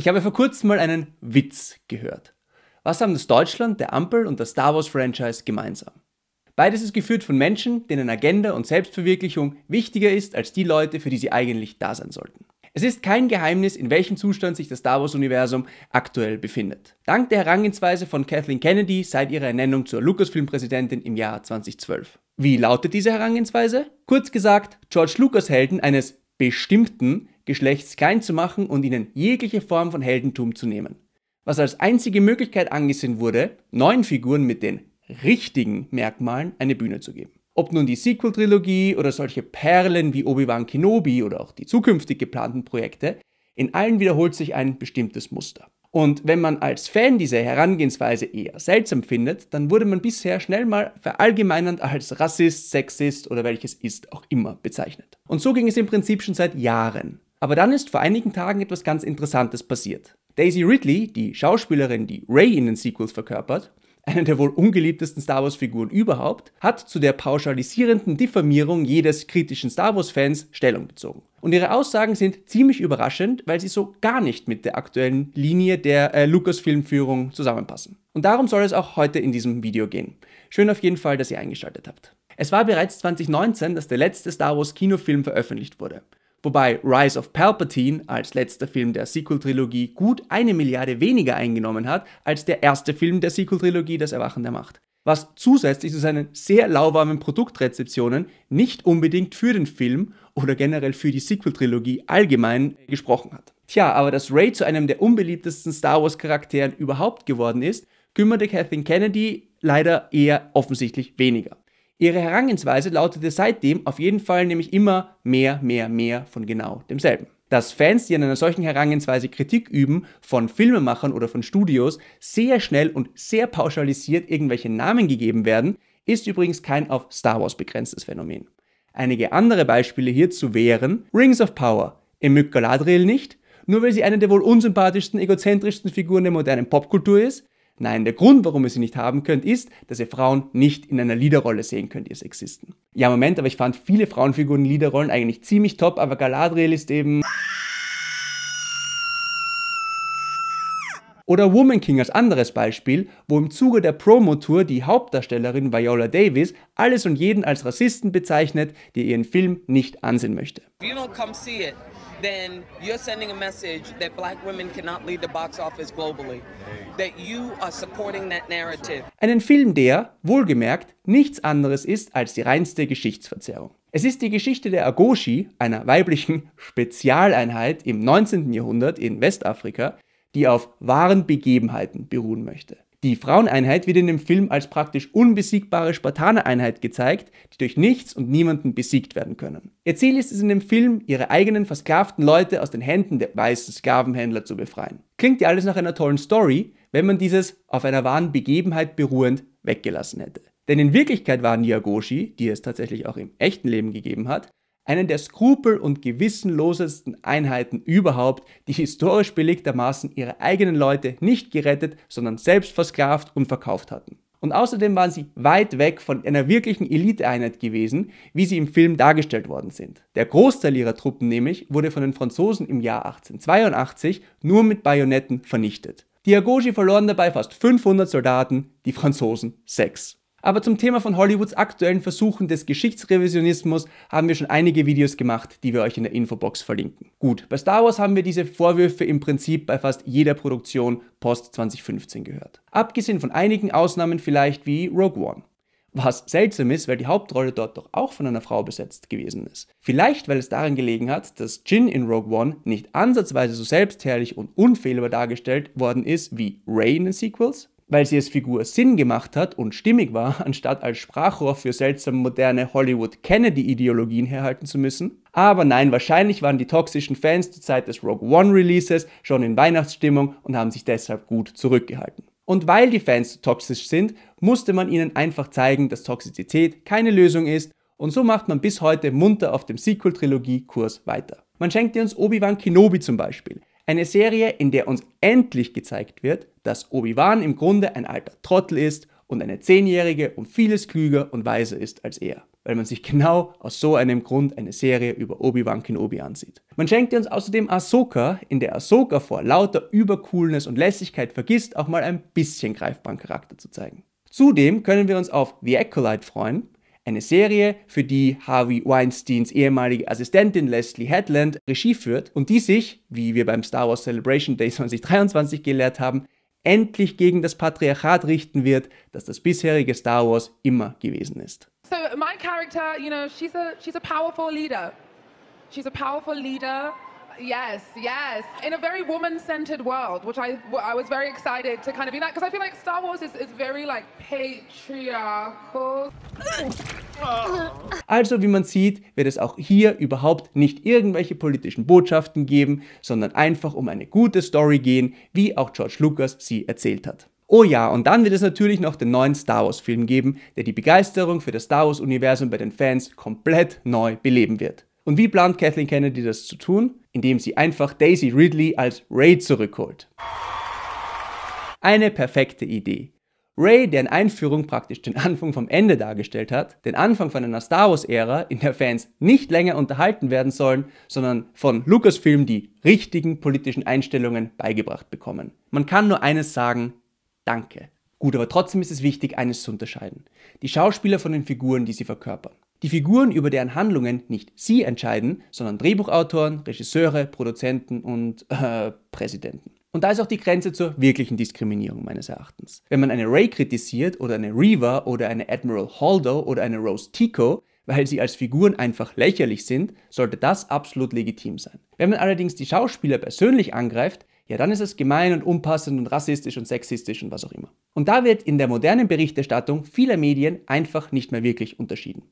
Ich habe vor kurzem mal einen Witz gehört. Was haben das Deutschland, der Ampel und das Star Wars Franchise gemeinsam? Beides ist geführt von Menschen, denen Agenda und Selbstverwirklichung wichtiger ist als die Leute, für die sie eigentlich da sein sollten. Es ist kein Geheimnis, in welchem Zustand sich das Star Wars-Universum aktuell befindet. Dank der Herangehensweise von Kathleen Kennedy seit ihrer Ernennung zur Lucasfilm-Präsidentin im Jahr 2012. Wie lautet diese Herangehensweise? Kurz gesagt, George Lucas Helden eines bestimmten Geschlechts klein zu machen und ihnen jegliche Form von Heldentum zu nehmen. Was als einzige Möglichkeit angesehen wurde, neuen Figuren mit den richtigen Merkmalen eine Bühne zu geben. Ob nun die Sequel-Trilogie oder solche Perlen wie Obi-Wan Kenobi oder auch die zukünftig geplanten Projekte, in allen wiederholt sich ein bestimmtes Muster. Und wenn man als Fan diese Herangehensweise eher seltsam findet, dann wurde man bisher schnell mal verallgemeinernd als Rassist, Sexist oder welches ist auch immer bezeichnet. Und so ging es im Prinzip schon seit Jahren. Aber dann ist vor einigen Tagen etwas ganz Interessantes passiert. Daisy Ridley, die Schauspielerin, die Ray in den Sequels verkörpert, eine der wohl ungeliebtesten Star Wars-Figuren überhaupt, hat zu der pauschalisierenden Diffamierung jedes kritischen Star Wars-Fans Stellung bezogen. Und ihre Aussagen sind ziemlich überraschend, weil sie so gar nicht mit der aktuellen Linie der äh, Lucasfilm-Führung zusammenpassen. Und darum soll es auch heute in diesem Video gehen. Schön auf jeden Fall, dass ihr eingeschaltet habt. Es war bereits 2019, dass der letzte Star Wars Kinofilm veröffentlicht wurde wobei Rise of Palpatine als letzter Film der Sequel-Trilogie gut eine Milliarde weniger eingenommen hat als der erste Film der Sequel-Trilogie, Das Erwachen der Macht. Was zusätzlich zu seinen sehr lauwarmen Produktrezeptionen nicht unbedingt für den Film oder generell für die Sequel-Trilogie allgemein gesprochen hat. Tja, aber dass Ray zu einem der unbeliebtesten Star Wars-Charakteren überhaupt geworden ist, kümmerte Kathleen Kennedy leider eher offensichtlich weniger. Ihre Herangehensweise lautete seitdem auf jeden Fall nämlich immer mehr, mehr, mehr von genau demselben. Dass Fans, die an einer solchen Herangehensweise Kritik üben, von Filmemachern oder von Studios sehr schnell und sehr pauschalisiert irgendwelche Namen gegeben werden, ist übrigens kein auf Star Wars begrenztes Phänomen. Einige andere Beispiele hierzu wären Rings of Power, Emyk Galadriel nicht, nur weil sie eine der wohl unsympathischsten, egozentrischsten Figuren der modernen Popkultur ist, Nein, der Grund, warum ihr sie nicht haben könnt, ist, dass ihr Frauen nicht in einer Liederrolle sehen könnt, ihr Sexisten. Ja, Moment, aber ich fand viele Frauenfiguren in Liederrollen eigentlich ziemlich top, aber Galadriel ist eben... Oder Woman King als anderes Beispiel, wo im Zuge der Promotour die Hauptdarstellerin Viola Davis alles und jeden als Rassisten bezeichnet, der ihren Film nicht ansehen möchte. then you're sending a message that black women cannot lead the box office globally. That you are supporting that narrative. Einen Film, der, wohlgemerkt, nichts anderes ist als die reinste Geschichtsverzerrung. Es ist die Geschichte der Agoshi, einer weiblichen Spezialeinheit im 19. Jahrhundert in Westafrika, die auf wahren Begebenheiten beruhen möchte. Die Fraueneinheit wird in dem Film als praktisch unbesiegbare Spartanereinheit gezeigt, die durch nichts und niemanden besiegt werden können. Ihr Ziel ist es in dem Film, ihre eigenen versklavten Leute aus den Händen der weißen Sklavenhändler zu befreien. Klingt ja alles nach einer tollen Story, wenn man dieses auf einer wahren Begebenheit beruhend weggelassen hätte. Denn in Wirklichkeit waren die Agoshi, die es tatsächlich auch im echten Leben gegeben hat, einen der skrupel- und gewissenlosesten Einheiten überhaupt, die historisch belegtermaßen ihre eigenen Leute nicht gerettet, sondern selbst versklavt und verkauft hatten. Und außerdem waren sie weit weg von einer wirklichen Eliteeinheit gewesen, wie sie im Film dargestellt worden sind. Der Großteil ihrer Truppen nämlich wurde von den Franzosen im Jahr 1882 nur mit Bajonetten vernichtet. Die Agoji verloren dabei fast 500 Soldaten, die Franzosen 6. Aber zum Thema von Hollywoods aktuellen Versuchen des Geschichtsrevisionismus haben wir schon einige Videos gemacht, die wir euch in der Infobox verlinken. Gut, bei Star Wars haben wir diese Vorwürfe im Prinzip bei fast jeder Produktion post 2015 gehört. Abgesehen von einigen Ausnahmen vielleicht wie Rogue One. Was seltsam ist, weil die Hauptrolle dort doch auch von einer Frau besetzt gewesen ist. Vielleicht, weil es daran gelegen hat, dass Jin in Rogue One nicht ansatzweise so selbstherrlich und unfehlbar dargestellt worden ist wie Rey in den Sequels weil sie als Figur Sinn gemacht hat und stimmig war, anstatt als Sprachrohr für seltsam moderne Hollywood-Kennedy-Ideologien herhalten zu müssen. Aber nein, wahrscheinlich waren die toxischen Fans zur Zeit des Rogue One-Releases schon in Weihnachtsstimmung und haben sich deshalb gut zurückgehalten. Und weil die Fans toxisch sind, musste man ihnen einfach zeigen, dass Toxizität keine Lösung ist und so macht man bis heute munter auf dem Sequel-Trilogie-Kurs weiter. Man schenkte uns Obi-Wan Kenobi zum Beispiel, eine Serie, in der uns endlich gezeigt wird, dass Obi-Wan im Grunde ein alter Trottel ist und eine Zehnjährige um vieles klüger und weiser ist als er. Weil man sich genau aus so einem Grund eine Serie über Obi-Wan Kenobi ansieht. Man schenkt uns außerdem Ahsoka, in der Ahsoka vor lauter Übercoolness und Lässigkeit vergisst, auch mal ein bisschen greifbaren Charakter zu zeigen. Zudem können wir uns auf The Acolyte freuen, eine Serie, für die Harvey Weinsteins ehemalige Assistentin Leslie Headland Regie führt und die sich, wie wir beim Star Wars Celebration Day 2023 gelehrt haben, endlich gegen das Patriarchat richten wird, das das bisherige Star Wars immer gewesen ist. So my character, you know, she's a she's a powerful leader. She's a powerful leader yes, yes. In a very woman-centered world, which I, I was very excited to kind of be that, because I feel like Star Wars is, is very like patriarchal. Ah. Also wie man sieht, wird es auch hier überhaupt nicht irgendwelche politischen Botschaften geben, sondern einfach um eine gute Story gehen, wie auch George Lucas sie erzählt hat. Oh ja, und dann wird es natürlich noch den neuen Star Wars-Film geben, der die Begeisterung für das Star Wars-Universum bei den Fans komplett neu beleben wird. Und wie plant Kathleen Kennedy das zu tun? Indem sie einfach Daisy Ridley als Ray zurückholt. Eine perfekte Idee. Ray, der in Einführung praktisch den Anfang vom Ende dargestellt hat, den Anfang von einer Star Wars-Ära, in der Fans nicht länger unterhalten werden sollen, sondern von Lucasfilm die richtigen politischen Einstellungen beigebracht bekommen. Man kann nur eines sagen, danke. Gut, aber trotzdem ist es wichtig, eines zu unterscheiden. Die Schauspieler von den Figuren, die sie verkörpern. Die Figuren, über deren Handlungen nicht sie entscheiden, sondern Drehbuchautoren, Regisseure, Produzenten und äh, Präsidenten. Und da ist auch die Grenze zur wirklichen Diskriminierung meines Erachtens. Wenn man eine Ray kritisiert oder eine Reaver oder eine Admiral Holdo oder eine Rose Tico, weil sie als Figuren einfach lächerlich sind, sollte das absolut legitim sein. Wenn man allerdings die Schauspieler persönlich angreift, ja, dann ist es gemein und unpassend und rassistisch und sexistisch und was auch immer. Und da wird in der modernen Berichterstattung vieler Medien einfach nicht mehr wirklich unterschieden.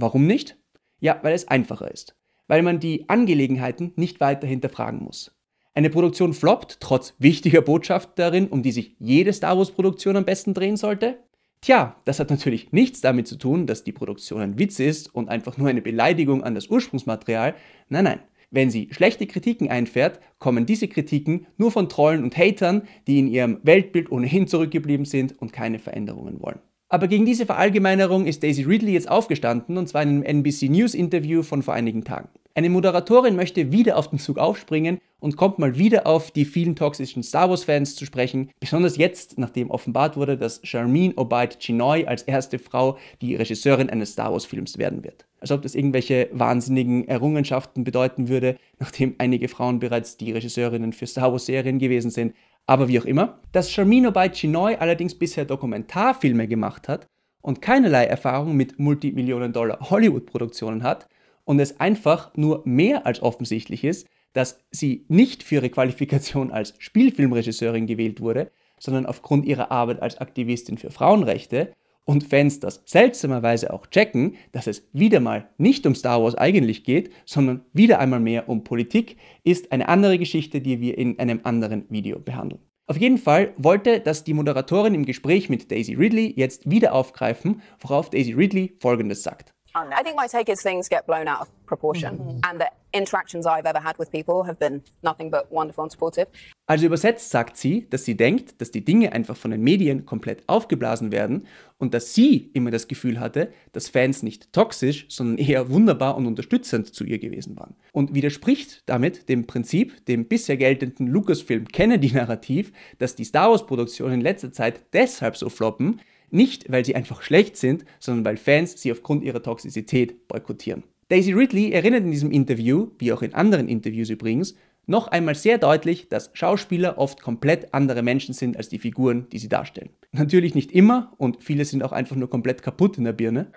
Warum nicht? Ja, weil es einfacher ist. Weil man die Angelegenheiten nicht weiter hinterfragen muss. Eine Produktion floppt, trotz wichtiger Botschaft darin, um die sich jede Star Wars-Produktion am besten drehen sollte? Tja, das hat natürlich nichts damit zu tun, dass die Produktion ein Witz ist und einfach nur eine Beleidigung an das Ursprungsmaterial. Nein, nein. Wenn sie schlechte Kritiken einfährt, kommen diese Kritiken nur von Trollen und Hatern, die in ihrem Weltbild ohnehin zurückgeblieben sind und keine Veränderungen wollen. Aber gegen diese Verallgemeinerung ist Daisy Ridley jetzt aufgestanden, und zwar in einem NBC News Interview von vor einigen Tagen. Eine Moderatorin möchte wieder auf den Zug aufspringen und kommt mal wieder auf die vielen toxischen Star Wars-Fans zu sprechen, besonders jetzt, nachdem offenbart wurde, dass Charmin Obaid Chinoy als erste Frau die Regisseurin eines Star Wars-Films werden wird. Als ob das irgendwelche wahnsinnigen Errungenschaften bedeuten würde, nachdem einige Frauen bereits die Regisseurinnen für Star Wars-Serien gewesen sind. Aber wie auch immer. Dass Charmin Obaid Chinoy allerdings bisher Dokumentarfilme gemacht hat und keinerlei Erfahrung mit Multimillionen-Dollar-Hollywood-Produktionen hat, und es einfach nur mehr als offensichtlich ist, dass sie nicht für ihre Qualifikation als Spielfilmregisseurin gewählt wurde, sondern aufgrund ihrer Arbeit als Aktivistin für Frauenrechte und Fans das seltsamerweise auch checken, dass es wieder mal nicht um Star Wars eigentlich geht, sondern wieder einmal mehr um Politik, ist eine andere Geschichte, die wir in einem anderen Video behandeln. Auf jeden Fall wollte das die Moderatorin im Gespräch mit Daisy Ridley jetzt wieder aufgreifen, worauf Daisy Ridley folgendes sagt. Oh, I think my take is things get blown out of proportion mm and the interactions I've ever had with people have been nothing but wonderful and supportive. Also übersetzt sagt sie, dass sie denkt, dass die Dinge einfach von den Medien komplett aufgeblasen werden und dass sie immer das Gefühl hatte, dass Fans nicht toxisch, sondern eher wunderbar und unterstützend zu ihr gewesen waren. Und widerspricht damit dem Prinzip, dem bisher geltenden Lucasfilm Kennedy-Narrativ, dass die Star Wars-Produktionen in letzter Zeit deshalb so floppen, nicht, weil sie einfach schlecht sind, sondern weil Fans sie aufgrund ihrer Toxizität boykottieren. Daisy Ridley erinnert in diesem Interview, wie auch in anderen Interviews übrigens, noch einmal sehr deutlich, dass Schauspieler oft komplett andere Menschen sind als die Figuren, die sie darstellen. Natürlich nicht immer und viele sind auch einfach nur komplett kaputt in der Birne.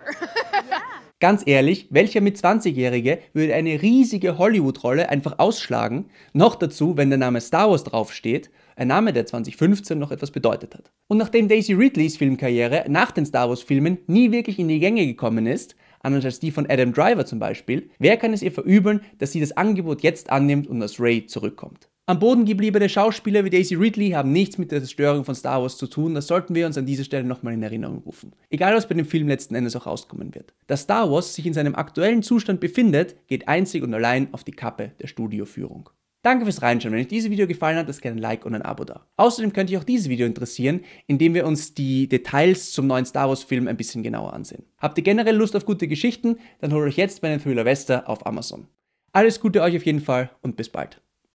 Ganz ehrlich, welcher mit 20-Jährige würde eine riesige Hollywood-Rolle einfach ausschlagen? Noch dazu, wenn der Name Star Wars draufsteht ein Name, der 2015 noch etwas bedeutet hat. Und nachdem Daisy Ridleys Filmkarriere nach den Star Wars-Filmen nie wirklich in die Gänge gekommen ist, anders als die von Adam Driver zum Beispiel, wer kann es ihr verübeln, dass sie das Angebot jetzt annimmt und als Ray zurückkommt? Am Boden gebliebene Schauspieler wie Daisy Ridley haben nichts mit der Zerstörung von Star Wars zu tun, das sollten wir uns an dieser Stelle nochmal in Erinnerung rufen. Egal was bei dem Film letzten Endes auch rauskommen wird. Dass Star Wars sich in seinem aktuellen Zustand befindet, geht einzig und allein auf die Kappe der Studioführung. Danke fürs Reinschauen. Wenn euch dieses Video gefallen hat, lasst gerne ein Like und ein Abo da. Außerdem könnte euch auch dieses Video interessieren, indem wir uns die Details zum neuen Star Wars Film ein bisschen genauer ansehen. Habt ihr generell Lust auf gute Geschichten? Dann holt euch jetzt meinen Thriller Wester auf Amazon. Alles Gute euch auf jeden Fall und bis bald.